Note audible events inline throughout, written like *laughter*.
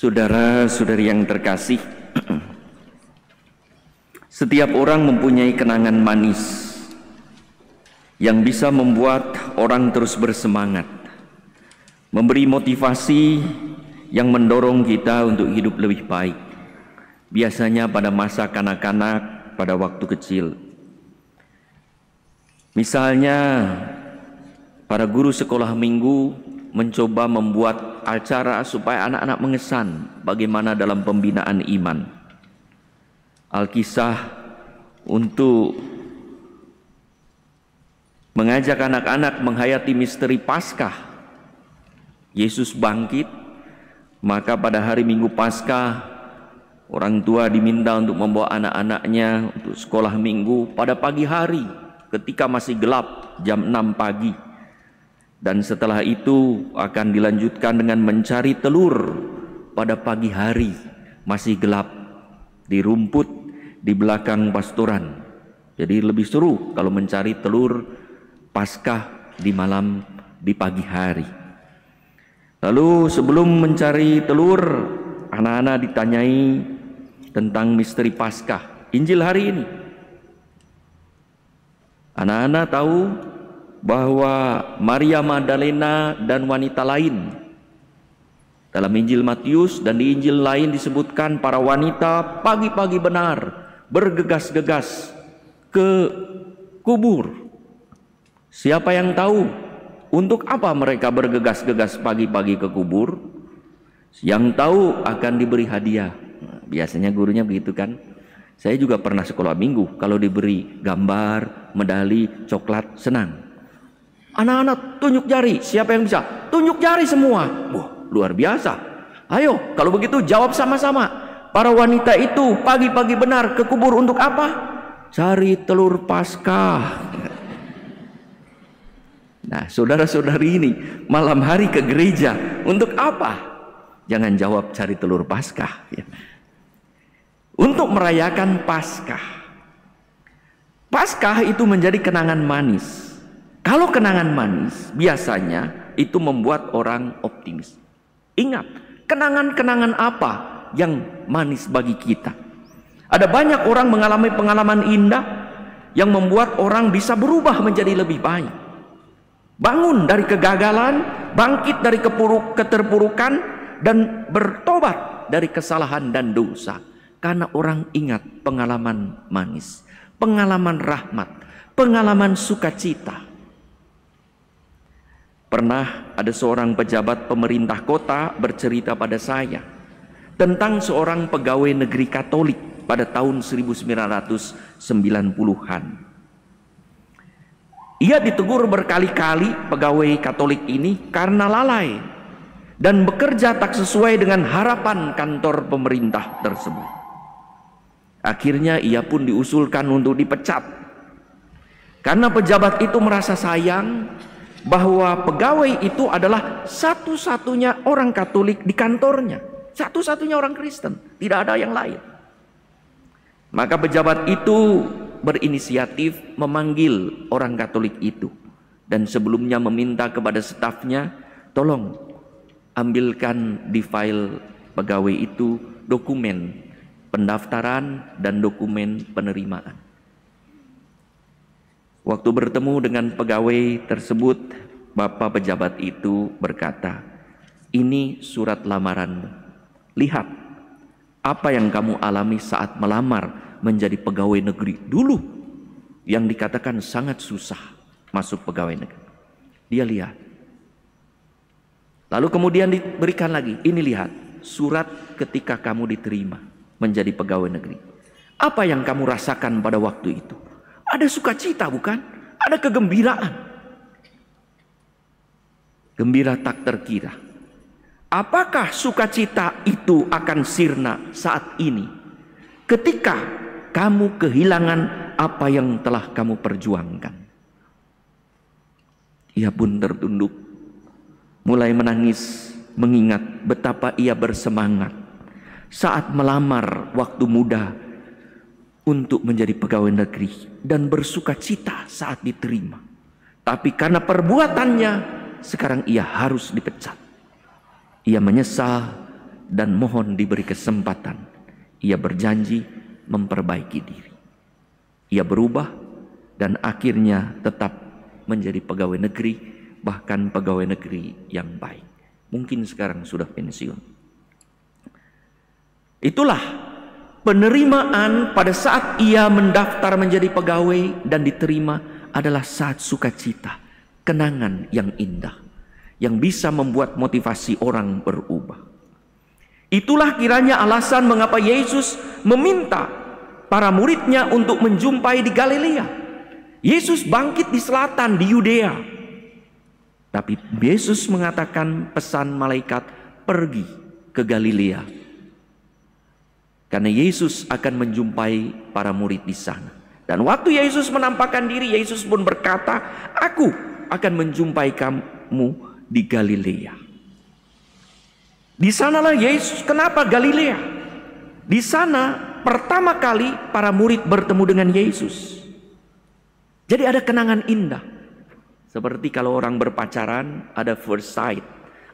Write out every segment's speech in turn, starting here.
Saudara-saudari yang terkasih, *clears throat* setiap orang mempunyai kenangan manis yang bisa membuat orang terus bersemangat, memberi motivasi yang mendorong kita untuk hidup lebih baik. Biasanya pada masa kanak-kanak, pada waktu kecil. Misalnya, para guru sekolah minggu mencoba membuat acara supaya anak-anak mengesan bagaimana dalam pembinaan iman. Alkisah untuk mengajak anak-anak menghayati misteri Paskah. Yesus bangkit, maka pada hari Minggu Paskah orang tua diminta untuk membawa anak-anaknya untuk sekolah minggu pada pagi hari ketika masih gelap jam 6 pagi. Dan setelah itu akan dilanjutkan dengan mencari telur pada pagi hari masih gelap di rumput di belakang pasturan. Jadi lebih seru kalau mencari telur paskah di malam di pagi hari. Lalu sebelum mencari telur, anak-anak ditanyai tentang misteri Paskah, Injil hari ini. Anak-anak tahu bahwa Maria Magdalena dan wanita lain dalam Injil Matius dan di Injil lain disebutkan para wanita pagi-pagi benar bergegas-gegas ke kubur. Siapa yang tahu untuk apa mereka bergegas-gegas pagi-pagi ke kubur? Yang tahu akan diberi hadiah. Nah, biasanya gurunya begitu kan? Saya juga pernah sekolah minggu kalau diberi gambar, medali, coklat, senang. Anak-anak tunjuk jari, siapa yang bisa? Tunjuk jari semua. Wah, luar biasa. Ayo, kalau begitu jawab sama-sama. Para wanita itu pagi-pagi benar ke kubur untuk apa? Cari telur pasca Nah, saudara-saudari ini malam hari ke gereja untuk apa? Jangan jawab cari telur pasca ya. Untuk merayakan pasca pasca itu menjadi kenangan manis kalau kenangan manis biasanya itu membuat orang optimis. Ingat, kenangan-kenangan apa yang manis bagi kita? Ada banyak orang mengalami pengalaman indah yang membuat orang bisa berubah menjadi lebih baik. Bangun dari kegagalan, bangkit dari keterpurukan, dan bertobat dari kesalahan dan dosa. Karena orang ingat pengalaman manis, pengalaman rahmat, pengalaman sukacita. Pernah ada seorang pejabat pemerintah kota bercerita pada saya tentang seorang pegawai negeri Katolik pada tahun 1990-an. Ia ditegur berkali-kali pegawai Katolik ini karena lalai dan bekerja tak sesuai dengan harapan kantor pemerintah tersebut. Akhirnya ia pun diusulkan untuk dipecat. Karena pejabat itu merasa sayang bahwa pegawai itu adalah satu-satunya orang Katolik di kantornya, satu-satunya orang Kristen, tidak ada yang lain. Maka pejabat itu berinisiatif memanggil orang Katolik itu dan sebelumnya meminta kepada stafnya, "Tolong ambilkan di file pegawai itu dokumen pendaftaran dan dokumen penerimaan." Waktu bertemu dengan pegawai tersebut, Bapak pejabat itu berkata, "Ini surat lamaranmu. Lihat apa yang kamu alami saat melamar menjadi pegawai negeri dulu yang dikatakan sangat susah masuk pegawai negeri." Dia lihat. Lalu kemudian diberikan lagi, "Ini lihat surat ketika kamu diterima menjadi pegawai negeri. Apa yang kamu rasakan pada waktu itu?" Ada sukacita bukan? Ada kegembiraan. Gembira tak terkira. Apakah sukacita itu akan sirna saat ini? Ketika kamu kehilangan apa yang telah kamu perjuangkan. Ia pun tertunduk, mulai menangis mengingat betapa ia bersemangat saat melamar waktu muda untuk menjadi pegawai negeri dan bersuka cita saat diterima. Tapi karena perbuatannya, sekarang ia harus dipecat. Ia menyesal dan mohon diberi kesempatan. Ia berjanji memperbaiki diri. Ia berubah dan akhirnya tetap menjadi pegawai negeri, bahkan pegawai negeri yang baik. Mungkin sekarang sudah pensiun. Itulah penerimaan pada saat ia mendaftar menjadi pegawai dan diterima adalah saat sukacita, kenangan yang indah yang bisa membuat motivasi orang berubah. Itulah kiranya alasan mengapa Yesus meminta para muridnya untuk menjumpai di Galilea. Yesus bangkit di selatan di Yudea. Tapi Yesus mengatakan pesan malaikat pergi ke Galilea karena Yesus akan menjumpai para murid di sana. Dan waktu Yesus menampakkan diri, Yesus pun berkata, Aku akan menjumpai kamu di Galilea. Di sanalah Yesus, kenapa Galilea? Di sana pertama kali para murid bertemu dengan Yesus. Jadi ada kenangan indah. Seperti kalau orang berpacaran, ada first sight,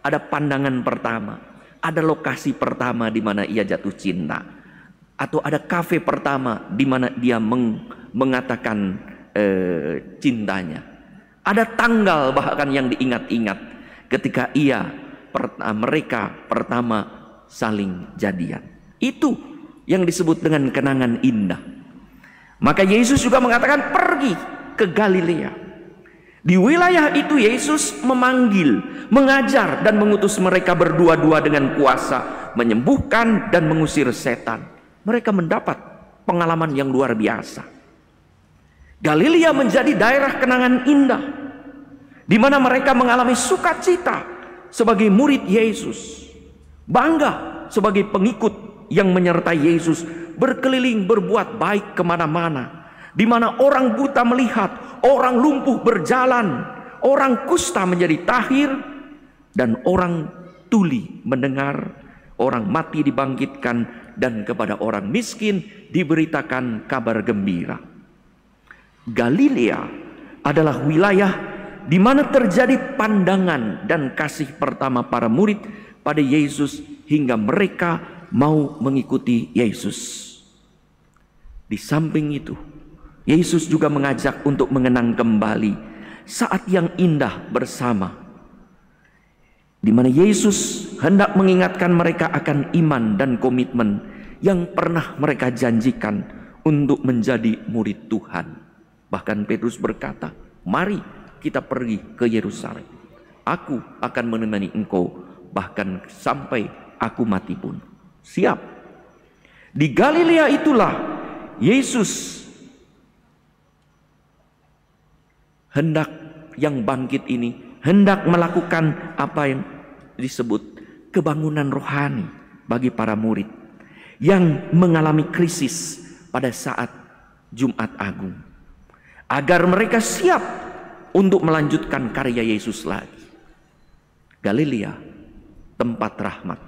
ada pandangan pertama, ada lokasi pertama di mana ia jatuh cinta atau ada kafe pertama di mana dia meng, mengatakan e, cintanya. Ada tanggal bahkan yang diingat-ingat ketika ia per, mereka pertama saling jadian. Itu yang disebut dengan kenangan indah. Maka Yesus juga mengatakan pergi ke Galilea. Di wilayah itu Yesus memanggil, mengajar dan mengutus mereka berdua-dua dengan kuasa, menyembuhkan dan mengusir setan mereka mendapat pengalaman yang luar biasa. Galilea menjadi daerah kenangan indah di mana mereka mengalami sukacita sebagai murid Yesus, bangga sebagai pengikut yang menyertai Yesus, berkeliling berbuat baik kemana-mana, di mana orang buta melihat, orang lumpuh berjalan, orang kusta menjadi tahir, dan orang tuli mendengar, orang mati dibangkitkan, dan kepada orang miskin diberitakan kabar gembira. Galilea adalah wilayah di mana terjadi pandangan dan kasih pertama para murid pada Yesus hingga mereka mau mengikuti Yesus. Di samping itu, Yesus juga mengajak untuk mengenang kembali saat yang indah bersama di mana Yesus hendak mengingatkan mereka akan iman dan komitmen yang pernah mereka janjikan untuk menjadi murid Tuhan. Bahkan Petrus berkata, "Mari kita pergi ke Yerusalem. Aku akan menemani engkau bahkan sampai aku mati pun." Siap. Di Galilea itulah Yesus hendak yang bangkit ini hendak melakukan apa yang disebut kebangunan rohani bagi para murid yang mengalami krisis pada saat Jumat Agung agar mereka siap untuk melanjutkan karya Yesus lagi. Galilea, tempat rahmat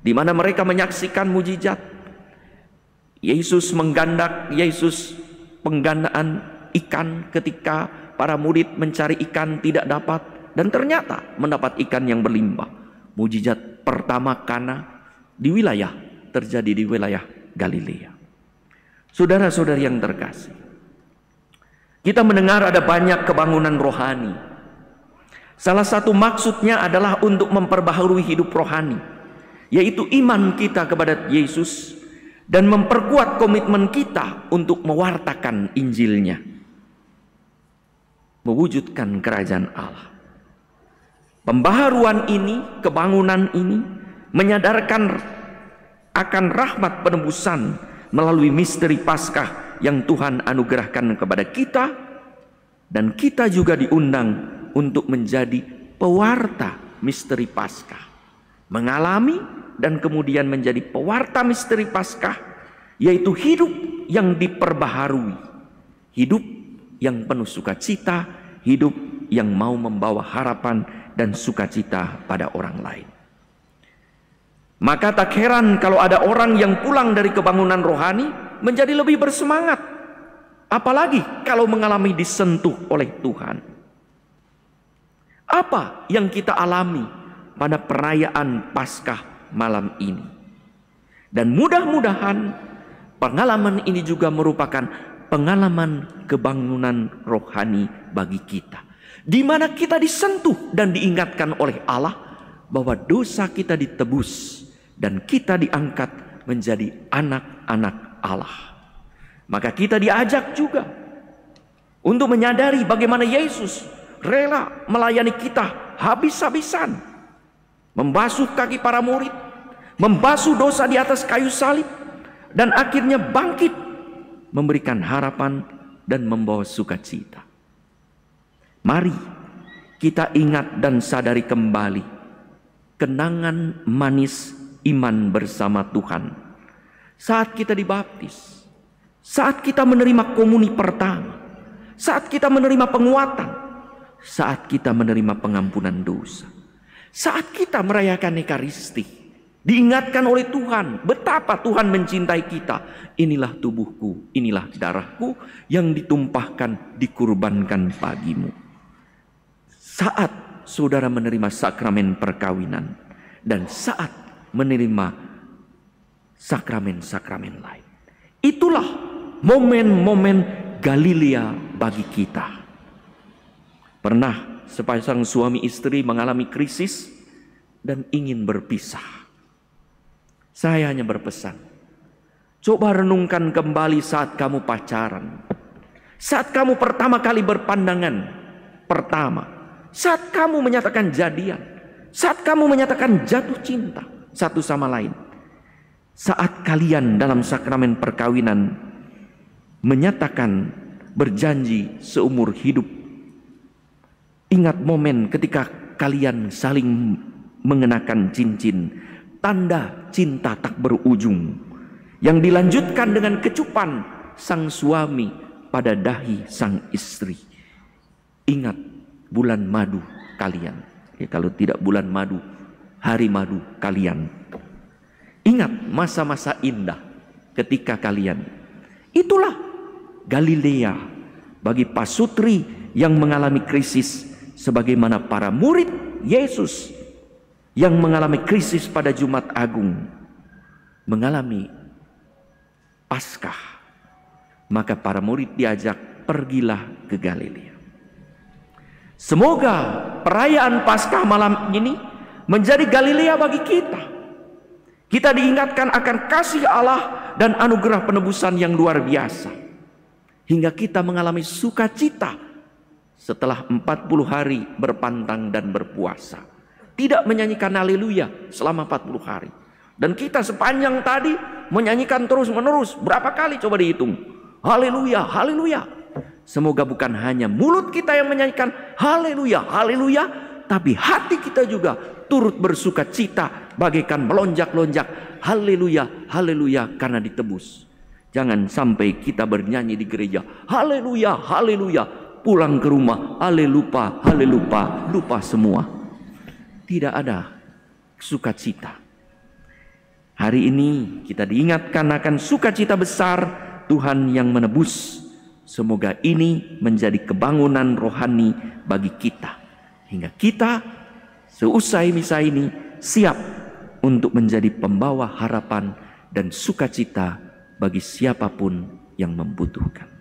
di mana mereka menyaksikan mujizat Yesus menggandak Yesus penggandaan ikan ketika Para murid mencari ikan tidak dapat dan ternyata mendapat ikan yang berlimpah. Mujizat pertama Kana di wilayah terjadi di wilayah Galilea. Saudara-saudari yang terkasih, kita mendengar ada banyak kebangunan rohani. Salah satu maksudnya adalah untuk memperbaharui hidup rohani, yaitu iman kita kepada Yesus dan memperkuat komitmen kita untuk mewartakan Injilnya mewujudkan kerajaan Allah. Pembaharuan ini, kebangunan ini menyadarkan akan rahmat penebusan melalui misteri Paskah yang Tuhan anugerahkan kepada kita dan kita juga diundang untuk menjadi pewarta misteri Paskah. Mengalami dan kemudian menjadi pewarta misteri Paskah yaitu hidup yang diperbaharui. Hidup yang penuh sukacita, hidup yang mau membawa harapan dan sukacita pada orang lain. Maka tak heran kalau ada orang yang pulang dari kebangunan rohani menjadi lebih bersemangat. Apalagi kalau mengalami disentuh oleh Tuhan. Apa yang kita alami pada perayaan Paskah malam ini? Dan mudah-mudahan pengalaman ini juga merupakan pengalaman kebangunan rohani bagi kita. Di mana kita disentuh dan diingatkan oleh Allah bahwa dosa kita ditebus dan kita diangkat menjadi anak-anak Allah. Maka kita diajak juga untuk menyadari bagaimana Yesus rela melayani kita habis-habisan. Membasuh kaki para murid, membasuh dosa di atas kayu salib, dan akhirnya bangkit memberikan harapan dan membawa sukacita. Mari kita ingat dan sadari kembali kenangan manis iman bersama Tuhan. Saat kita dibaptis, saat kita menerima komuni pertama, saat kita menerima penguatan, saat kita menerima pengampunan dosa, saat kita merayakan Ekaristi, Diingatkan oleh Tuhan betapa Tuhan mencintai kita. Inilah tubuhku, inilah darahku yang ditumpahkan, dikurbankan bagimu Saat saudara menerima sakramen perkawinan dan saat menerima sakramen-sakramen lain. Itulah momen-momen Galilea bagi kita. Pernah sepasang suami istri mengalami krisis dan ingin berpisah saya hanya berpesan, coba renungkan kembali saat kamu pacaran. Saat kamu pertama kali berpandangan, pertama, saat kamu menyatakan jadian, saat kamu menyatakan jatuh cinta satu sama lain. Saat kalian dalam sakramen perkawinan menyatakan berjanji seumur hidup. Ingat momen ketika kalian saling mengenakan cincin tanda cinta tak berujung yang dilanjutkan dengan kecupan sang suami pada dahi sang istri. Ingat bulan madu kalian. Ya, kalau tidak bulan madu, hari madu kalian. Ingat masa-masa indah ketika kalian. Itulah Galilea bagi pasutri yang mengalami krisis sebagaimana para murid Yesus yang mengalami krisis pada Jumat Agung mengalami Paskah, maka para murid diajak pergilah ke Galilea. Semoga perayaan Paskah malam ini menjadi Galilea bagi kita. Kita diingatkan akan kasih Allah dan anugerah penebusan yang luar biasa. Hingga kita mengalami sukacita setelah 40 hari berpantang dan berpuasa tidak menyanyikan haleluya selama 40 hari. Dan kita sepanjang tadi menyanyikan terus-menerus berapa kali coba dihitung. Haleluya, haleluya. Semoga bukan hanya mulut kita yang menyanyikan haleluya, haleluya, tapi hati kita juga turut bersuka cita bagaikan melonjak-lonjak haleluya, haleluya karena ditebus. Jangan sampai kita bernyanyi di gereja haleluya, haleluya, pulang ke rumah halelupa, halelupa, lupa semua tidak ada sukacita. Hari ini kita diingatkan akan sukacita besar Tuhan yang menebus. Semoga ini menjadi kebangunan rohani bagi kita. Hingga kita seusai misa ini siap untuk menjadi pembawa harapan dan sukacita bagi siapapun yang membutuhkan.